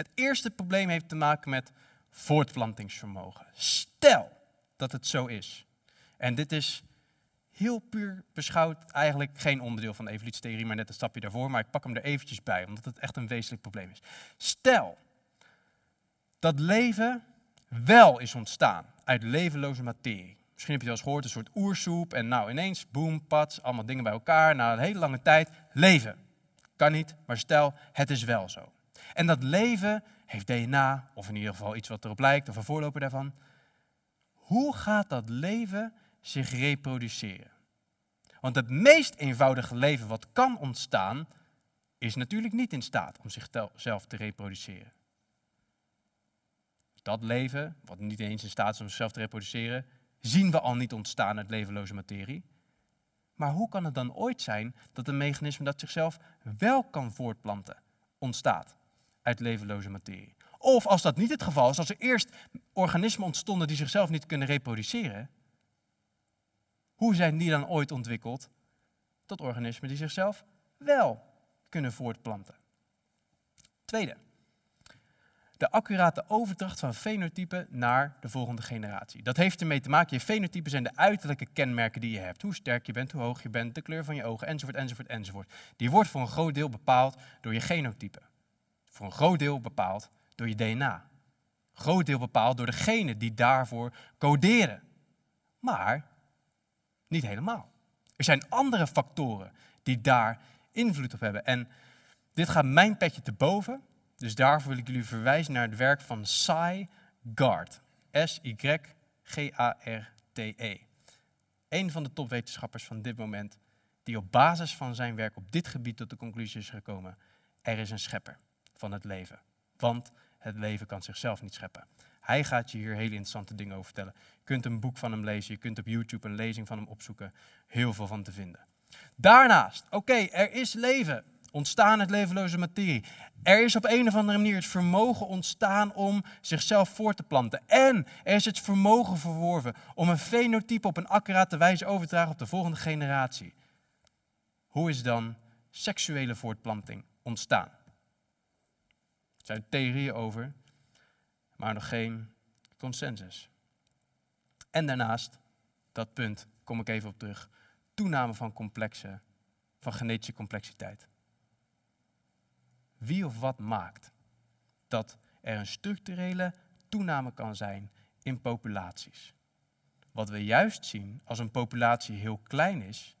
Het eerste probleem heeft te maken met voortplantingsvermogen. Stel dat het zo is. En dit is heel puur beschouwd eigenlijk geen onderdeel van de evolutietheorie, maar net een stapje daarvoor. Maar ik pak hem er eventjes bij, omdat het echt een wezenlijk probleem is. Stel dat leven wel is ontstaan uit levenloze materie. Misschien heb je het wel eens gehoord, een soort oersoep. En nou ineens, boom, pats, allemaal dingen bij elkaar. Na een hele lange tijd, leven. Kan niet, maar stel, het is wel zo. En dat leven heeft DNA, of in ieder geval iets wat erop lijkt, of een voorloper daarvan. Hoe gaat dat leven zich reproduceren? Want het meest eenvoudige leven wat kan ontstaan, is natuurlijk niet in staat om zichzelf te reproduceren. Dus dat leven, wat niet eens in staat is om zichzelf te reproduceren, zien we al niet ontstaan uit levenloze materie. Maar hoe kan het dan ooit zijn dat een mechanisme dat zichzelf wel kan voortplanten, ontstaat? uit levenloze materie. Of als dat niet het geval is, als er eerst organismen ontstonden die zichzelf niet kunnen reproduceren, hoe zijn die dan ooit ontwikkeld tot organismen die zichzelf wel kunnen voortplanten? Tweede, de accurate overdracht van fenotypen naar de volgende generatie. Dat heeft ermee te maken, je fenotypen zijn de uiterlijke kenmerken die je hebt. Hoe sterk je bent, hoe hoog je bent, de kleur van je ogen, enzovoort, enzovoort, enzovoort. Die wordt voor een groot deel bepaald door je genotypen voor een groot deel bepaald door je DNA. Een groot deel bepaald door de genen die daarvoor coderen. Maar niet helemaal. Er zijn andere factoren die daar invloed op hebben. En dit gaat mijn petje te boven. Dus daarvoor wil ik jullie verwijzen naar het werk van Sy Gard. S-Y-G-A-R-T-E. Een van de topwetenschappers van dit moment, die op basis van zijn werk op dit gebied tot de conclusie is gekomen: er is een schepper van het leven. Want het leven kan zichzelf niet scheppen. Hij gaat je hier hele interessante dingen over vertellen. Je kunt een boek van hem lezen, je kunt op YouTube een lezing van hem opzoeken. Heel veel van te vinden. Daarnaast, oké, er is leven. Ontstaan uit levenloze materie. Er is op een of andere manier het vermogen ontstaan om zichzelf voor te planten. En er is het vermogen verworven om een fenotype op een accurate wijze over te dragen op de volgende generatie. Hoe is dan seksuele voortplanting ontstaan? zijn theorieën over, maar nog geen consensus. En daarnaast, dat punt kom ik even op terug, toename van complexe, van genetische complexiteit. Wie of wat maakt dat er een structurele toename kan zijn in populaties? Wat we juist zien als een populatie heel klein is,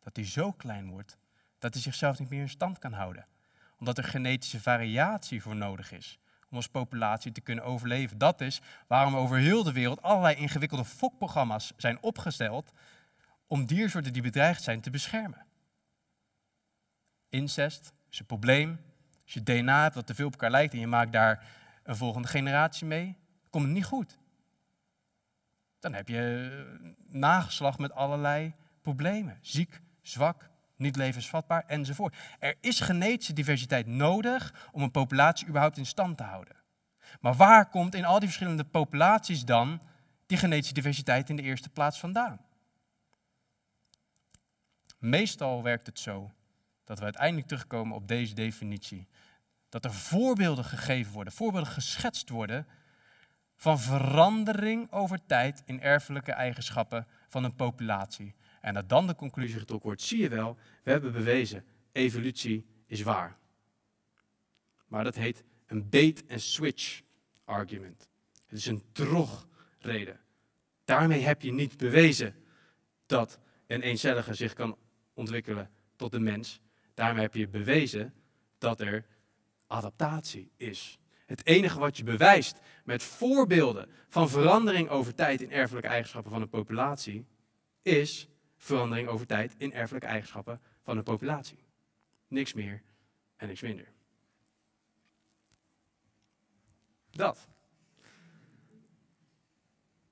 dat die zo klein wordt dat hij zichzelf niet meer in stand kan houden omdat er genetische variatie voor nodig is om als populatie te kunnen overleven. Dat is waarom over heel de wereld allerlei ingewikkelde fokprogramma's zijn opgesteld om diersoorten die bedreigd zijn te beschermen. Incest is een probleem. Als je DNA wat dat te veel op elkaar lijkt en je maakt daar een volgende generatie mee, komt het niet goed. Dan heb je eh, nageslag met allerlei problemen. Ziek, zwak, niet levensvatbaar enzovoort. Er is genetische diversiteit nodig om een populatie überhaupt in stand te houden. Maar waar komt in al die verschillende populaties dan die genetische diversiteit in de eerste plaats vandaan? Meestal werkt het zo dat we uiteindelijk terugkomen op deze definitie. Dat er voorbeelden gegeven worden, voorbeelden geschetst worden van verandering over tijd in erfelijke eigenschappen van een populatie. En dat dan de conclusie getrokken wordt, zie je wel, we hebben bewezen, evolutie is waar. Maar dat heet een bait-and-switch argument. Het is een drogreden. Daarmee heb je niet bewezen dat een eencellige zich kan ontwikkelen tot de mens. Daarmee heb je bewezen dat er adaptatie is. Het enige wat je bewijst met voorbeelden van verandering over tijd in erfelijke eigenschappen van een populatie is verandering over tijd in erfelijke eigenschappen van een populatie. Niks meer en niks minder. Dat.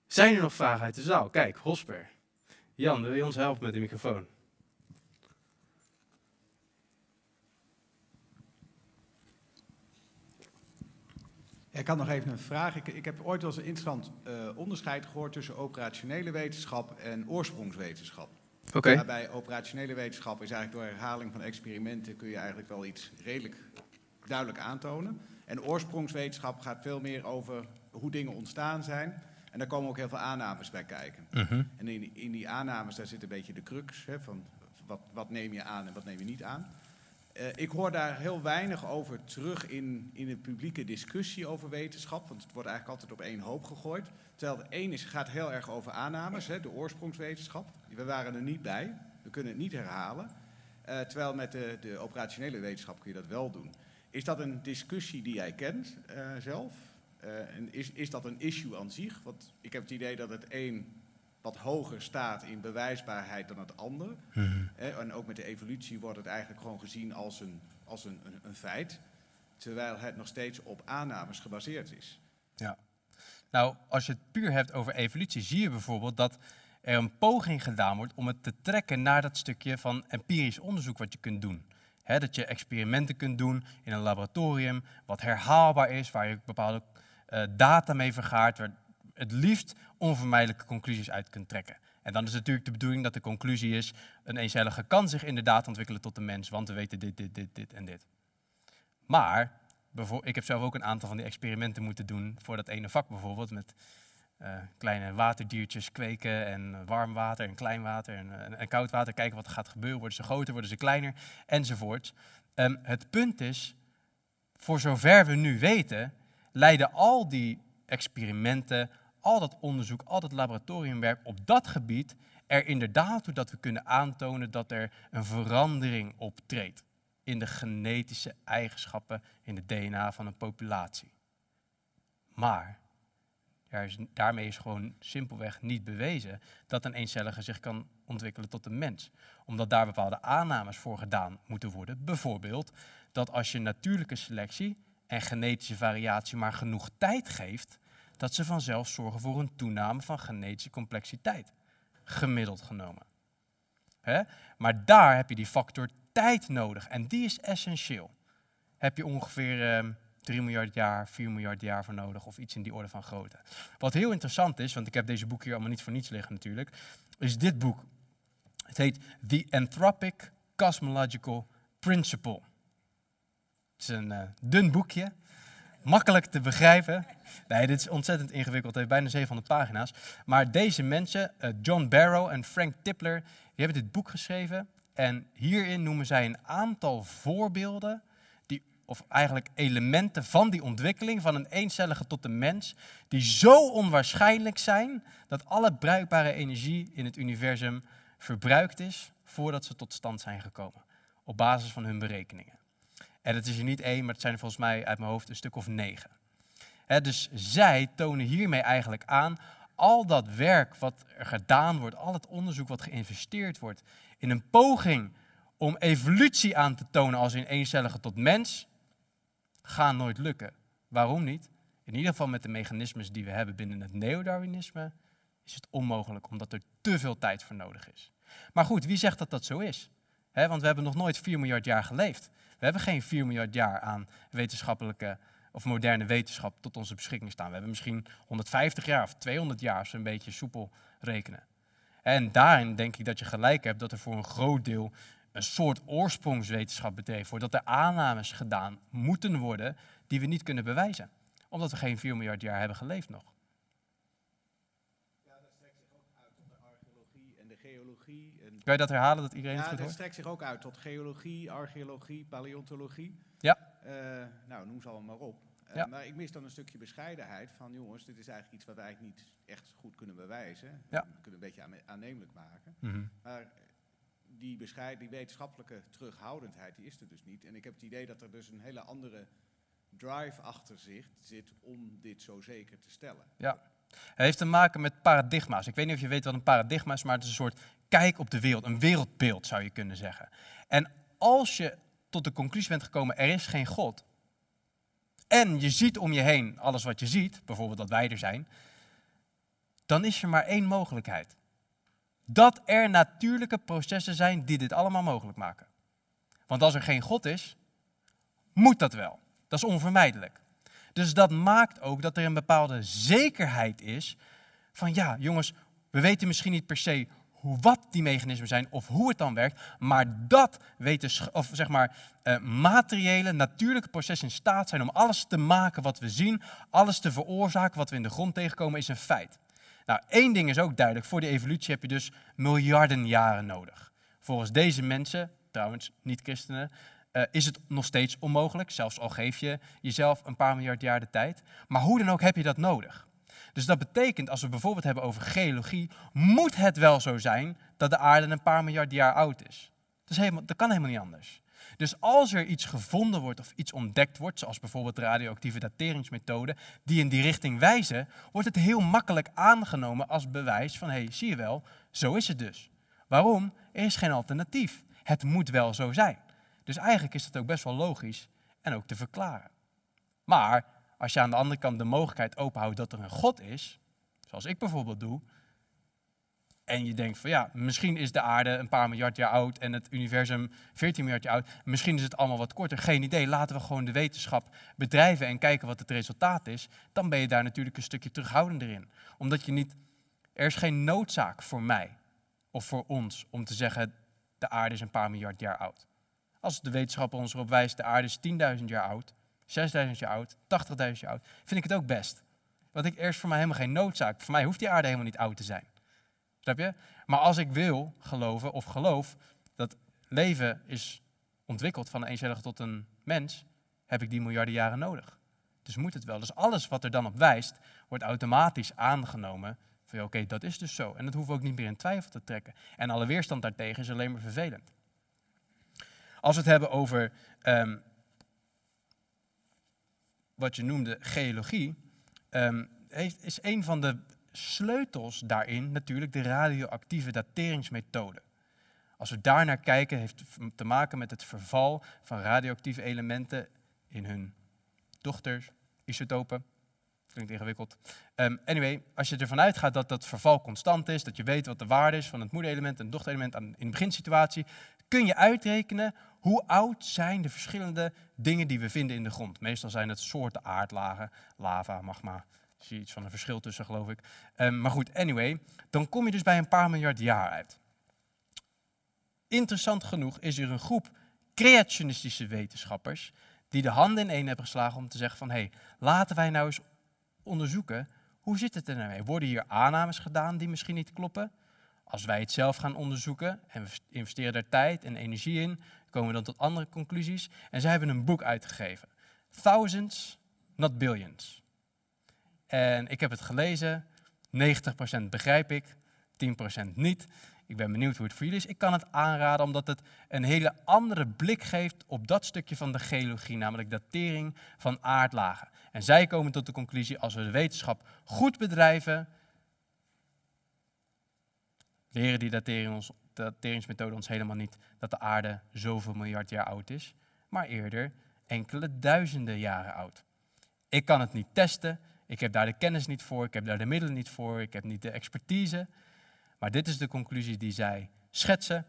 Zijn er nog vragen uit de zaal? Kijk, Hosper. Jan, wil je ons helpen met de microfoon? Ik had nog even een vraag. Ik, ik heb ooit wel eens een interessant eh, onderscheid gehoord tussen operationele wetenschap en oorsprongswetenschap. Okay. bij operationele wetenschap is eigenlijk door herhaling van experimenten kun je eigenlijk wel iets redelijk duidelijk aantonen. En oorsprongswetenschap gaat veel meer over hoe dingen ontstaan zijn. En daar komen ook heel veel aannames bij kijken. Mhm. En in, in, die aannames daar zit een beetje de crux hè, van wat, wat neem je aan en wat neem je niet aan. Eh, ik hoor daar heel weinig over terug in, in de publieke discussie over wetenschap. Want het wordt eigenlijk altijd op één hoop gegooid. Terwijl het één is, gaat heel erg over aannames, hè, de oorsprongswetenschap. We waren er niet bij, we kunnen het niet herhalen. Eh, terwijl met de, de, operationele wetenschap kun je dat wel doen. Is dat een discussie die jij kent eh, zelf? en is, is dat een issue aan zich? Want ik heb het idee dat het één wat hoger staat in bewijsbaarheid dan het ander. Mhm. en ook met de evolutie wordt het eigenlijk gewoon gezien als een, als een, een, feit. Terwijl het nog steeds op aannames gebaseerd is. Ja. Nou, als je het puur hebt over evolutie, zie je bijvoorbeeld dat er een poging gedaan wordt om het te trekken naar dat stukje van empirisch onderzoek wat je kunt doen. He, dat je experimenten kunt doen in een laboratorium, wat herhaalbaar is, waar je bepaalde eh, data mee vergaart, waar, het liefst onvermijdelijke conclusies uit kunt trekken. En dan is natuurlijk de bedoeling dat de conclusie is: een eencellige kan zich inderdaad ontwikkelen tot een mens, want we weten dit, dit, dit, dit en dit. Maar ik heb zelf ook een aantal van die experimenten moeten doen voor dat ene vak bijvoorbeeld. Met eh, kleine waterdiertjes kweken en warm water en klein water en, eh, en, koud water. Kijken wat er gaat gebeuren. Worden ze groter, worden ze kleiner enzovoort. Ehm, het punt is, voor zover we nu weten, leiden al die experimenten, al dat onderzoek, al dat laboratoriumwerk op dat gebied er inderdaad toe dat we kunnen aantonen dat er een verandering optreedt in de genetische eigenschappen in de DNA van een populatie. Maar is, daarmee is gewoon simpelweg niet bewezen dat een eencellige zich kan ontwikkelen tot een mens. Omdat daar bepaalde aannames voor gedaan moeten worden. Bijvoorbeeld dat als je natuurlijke selectie en genetische variatie maar genoeg tijd geeft, dat ze vanzelf zorgen voor een toename van genetische complexiteit, gemiddeld genomen. Maar daar heb je die factor tijd nodig en die is essentieel. Heb je ongeveer eh, 3 miljard jaar, 4 miljard jaar voor nodig of iets in die orde van grootte. Wat heel interessant is, want ik heb deze boek hier allemaal niet voor niets liggen natuurlijk, is dit boek. Het heet The Anthropic Cosmological Principle. Het is een eh, dun boekje, makkelijk te begrijpen. Nee, dit is ontzettend ingewikkeld. Het heeft bijna 700 pagina's. Maar deze mensen, eh, John Barrow en Frank Tipler, die hebben dit boek geschreven. En hierin noemen zij een aantal voorbeelden, die, of eigenlijk elementen van die ontwikkeling van een eencellige tot de mens, die zo onwaarschijnlijk zijn dat alle bruikbare energie in het universum verbruikt is voordat ze tot stand zijn gekomen. Op basis van hun berekeningen. En het is er niet één, maar het zijn er volgens mij uit mijn hoofd een stuk of negen. dus zij tonen hiermee eigenlijk aan al dat werk wat er gedaan wordt, al het onderzoek wat geïnvesteerd wordt, in een poging om evolutie aan te tonen als in eencellige tot mens, gaan nooit lukken. Waarom niet? In ieder geval met de mechanismes die we hebben binnen het neodarwinisme is het onmogelijk, omdat er te veel tijd voor nodig is. Maar goed, wie zegt dat dat zo is? want we hebben nog nooit 4 miljard jaar geleefd. We hebben geen 4 miljard jaar aan wetenschappelijke of moderne wetenschap tot onze beschikking staan. We hebben misschien 150 jaar of 200 jaar als we een beetje soepel rekenen. En daarin denk ik dat je gelijk hebt dat er voor een groot deel een soort oorsprongswetenschap betreft, wordt. Dat er aannames gedaan moeten worden die we niet kunnen bewijzen. Omdat we geen 4 miljard jaar hebben geleefd nog. Kan je dat herhalen, dat iedereen het goed hoort? Ja, strekt zich ook uit tot geologie, archeologie, paleontologie. Ja. Eh, nou, noem ze allemaal maar op. Eh, ja. Maar ik mis dan een stukje bescheidenheid van, jongens, dit is eigenlijk iets wat wij niet echt goed kunnen bewijzen. Ja. We kunnen een beetje aannemelijk maken. Mm -hmm. Maar die, bescheid, die wetenschappelijke terughoudendheid, die is er dus niet. En ik heb het idee dat er dus een hele andere drive achter zich zit om dit zo zeker te stellen. Ja. Het heeft te maken met paradigma's. Ik weet niet of je weet wat een paradigma is, maar het is een soort kijk op de wereld, een wereldbeeld zou je kunnen zeggen. En als je tot de conclusie bent gekomen, er is geen God, en je ziet om je heen alles wat je ziet, bijvoorbeeld dat wij er zijn, dan is er maar één mogelijkheid. Dat er natuurlijke processen zijn die dit allemaal mogelijk maken. Want als er geen God is, moet dat wel. Dat is onvermijdelijk. Dus dat maakt ook dat er een bepaalde zekerheid is van ja, jongens, we weten misschien niet per se wat die mechanismen zijn of hoe het dan werkt. Maar dat of zeg maar, eh, materiële, natuurlijke processen in staat zijn om alles te maken wat we zien, alles te veroorzaken wat we in de grond tegenkomen, is een feit. Nou, één ding is ook duidelijk. Voor de evolutie heb je dus miljarden jaren nodig. Volgens deze mensen, trouwens niet-christenen, eh, is het nog steeds onmogelijk. Zelfs al geef je jezelf een paar miljard jaar de tijd. Maar hoe dan ook heb je dat nodig. Dus dat betekent, als we bijvoorbeeld hebben over geologie, moet het wel zo zijn dat de aarde een paar miljard jaar oud is. Dat, is helemaal, dat kan helemaal niet anders. Dus als er iets gevonden wordt of iets ontdekt wordt, zoals bijvoorbeeld radioactieve dateringsmethoden, die in die richting wijzen, wordt het heel makkelijk aangenomen als bewijs van hé, hey, zie je wel, zo is het dus. Waarom? Er is geen alternatief. Het moet wel zo zijn. Dus eigenlijk is dat ook best wel logisch en ook te verklaren. Maar als je aan de andere kant de mogelijkheid openhoudt dat er een God is, zoals ik bijvoorbeeld doe, en je denkt van ja, misschien is de aarde een paar miljard jaar oud en het universum 14 miljard jaar oud. Misschien is het allemaal wat korter. Geen idee. Laten we gewoon de wetenschap bedrijven en kijken wat het resultaat is. Dan ben je daar natuurlijk een stukje terughoudender in. Omdat je niet, er is geen noodzaak voor mij of voor ons om te zeggen de aarde is een paar miljard jaar oud. Als de wetenschap ons erop wijst de aarde is 10.000 jaar oud, 6000 jaar oud, 80.000 jaar oud, vind ik het ook best. Want ik, eerst voor mij helemaal geen noodzaak. Voor mij hoeft die aarde helemaal niet oud te zijn. Snap je? Maar als ik wil geloven of geloof dat leven is ontwikkeld van een tot een mens, heb ik die miljarden jaren nodig. Dus moet het wel. Dus alles wat er dan op wijst, wordt automatisch aangenomen. Van oké, dat is dus zo. En dat hoeven we ook niet meer in twijfel te trekken. En alle weerstand daartegen is alleen maar vervelend. Als we het hebben over ehm, wat je noemde geologie, ehm, heeft, is een van de sleutels daarin natuurlijk de radioactieve dateringsmethode. Als we daar naar kijken, heeft te maken met het verval van radioactieve elementen in hun dochters, isotopen. Klinkt ingewikkeld. Ehm, anyway, als je ervan uitgaat dat dat verval constant is, dat je weet wat de waarde is van het moederelement en het dochterelement in de beginsituatie, kun je uitrekenen hoe oud zijn de verschillende dingen die we vinden in de grond. Meestal zijn het soorten aardlagen, lava, magma. Ik zie iets van een verschil tussen, geloof ik. Ehm, maar goed, anyway, dan kom je dus bij een paar miljard jaar uit. Interessant genoeg is er een groep creationistische wetenschappers die de handen in één hebben geslagen om te zeggen van hé, hey, laten wij nou eens onderzoeken hoe zit het er nou mee? Worden hier aannames gedaan die misschien niet kloppen? Als wij het zelf gaan onderzoeken en we investeren daar tijd en energie in, komen we dan tot andere conclusies. En zij hebben een boek uitgegeven. Thousands, not billions. En ik heb het gelezen. 90% begrijp ik, 10% niet. Ik ben benieuwd hoe het voor jullie is. Ik kan het aanraden omdat het een hele andere blik geeft op dat stukje van de geologie, namelijk datering van aardlagen. En zij komen tot de conclusie, als we de wetenschap goed bedrijven, Leren die datering ons, dateringsmethode ons helemaal niet dat de aarde zoveel miljard jaar oud is, maar eerder enkele duizenden jaren oud. Ik kan het niet testen, ik heb daar de kennis niet voor, ik heb daar de middelen niet voor, ik heb niet de expertise. Maar dit is de conclusie die zij schetsen.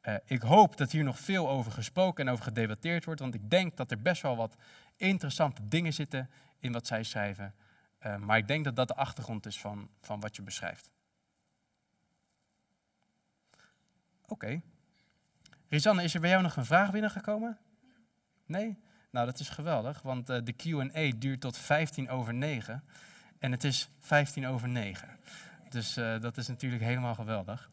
Eh, ik hoop dat hier nog veel over gesproken en over gedebatteerd wordt, want ik denk dat er best wel wat interessante dingen zitten in wat zij schrijven. Eh, maar ik denk dat dat de achtergrond is van, van wat je beschrijft. Oké. Okay. Rizanne, is er bij jou nog een vraag binnengekomen? Nee? Nou, dat is geweldig, want eh, de QA duurt tot 15 over 9. En het is 15 over 9. Dus eh, dat is natuurlijk helemaal geweldig.